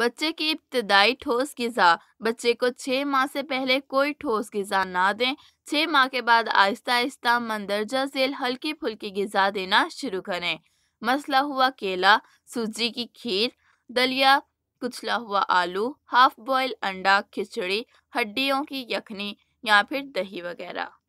बच्चे की इब्तदाई ठोस गज़ा बच्चे को छः माह से पहले कोई ठोस गज़ा ना दें छः माह के बाद आहिस्ता आहिस्ता मंदरजा झेल हल्की फुल्की गज़ा देना शुरू करें मसला हुआ केला सूजी की खीर दलिया कुचला हुआ आलू हाफ बॉयल अंडा खिचड़ी हड्डियों की यखनी या फिर दही वगैरह